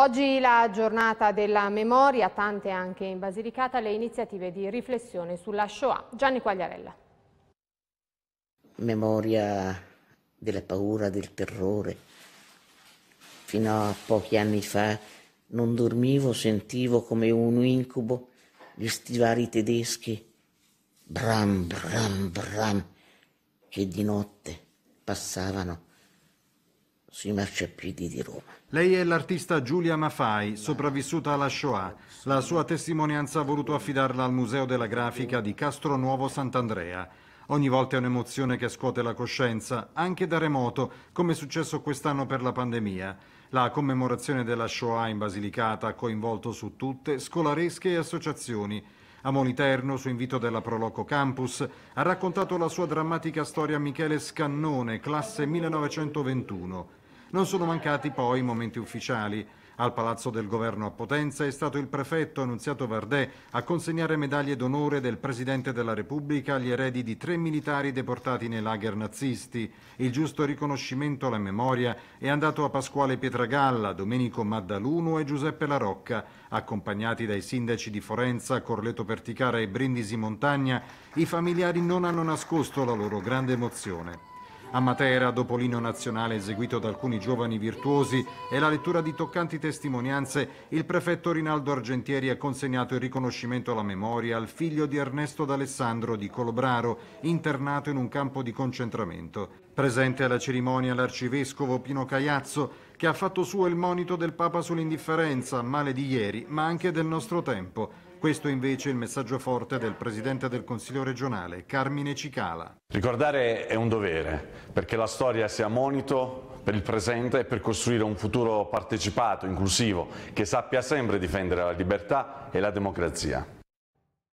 Oggi la giornata della memoria, tante anche in Basilicata, le iniziative di riflessione sulla Shoah. Gianni Quagliarella. Memoria della paura, del terrore. Fino a pochi anni fa non dormivo, sentivo come un incubo gli stivali tedeschi. Bram, bram, bram, che di notte passavano sui marciapiedi di Roma. Lei è l'artista Giulia Mafai, sopravvissuta alla Shoah. La sua testimonianza ha voluto affidarla al Museo della Grafica di Castronuovo Sant'Andrea. Ogni volta è un'emozione che scuote la coscienza, anche da remoto, come è successo quest'anno per la pandemia. La commemorazione della Shoah in Basilicata ha coinvolto su tutte scolaresche e associazioni. A Moliterno, su invito della Proloco Campus, ha raccontato la sua drammatica storia a Michele Scannone, classe 1921. Non sono mancati poi momenti ufficiali. Al Palazzo del Governo a Potenza è stato il prefetto Annunziato Vardè a consegnare medaglie d'onore del Presidente della Repubblica agli eredi di tre militari deportati nei lager nazisti. Il giusto riconoscimento alla memoria è andato a Pasquale Pietragalla, Domenico Maddaluno e Giuseppe Larocca. Accompagnati dai sindaci di Forenza, Corleto Perticara e Brindisi Montagna, i familiari non hanno nascosto la loro grande emozione. A Matera, dopo l'inno nazionale eseguito da alcuni giovani virtuosi e la lettura di toccanti testimonianze, il prefetto Rinaldo Argentieri ha consegnato il riconoscimento alla memoria al figlio di Ernesto D'Alessandro di Colobraro, internato in un campo di concentramento. Presente alla cerimonia l'arcivescovo Pino Caiazzo, che ha fatto suo il monito del Papa sull'indifferenza, male di ieri, ma anche del nostro tempo questo invece è il messaggio forte del Presidente del Consiglio regionale, Carmine Cicala. Ricordare è un dovere, perché la storia sia monito per il presente e per costruire un futuro partecipato, inclusivo, che sappia sempre difendere la libertà e la democrazia.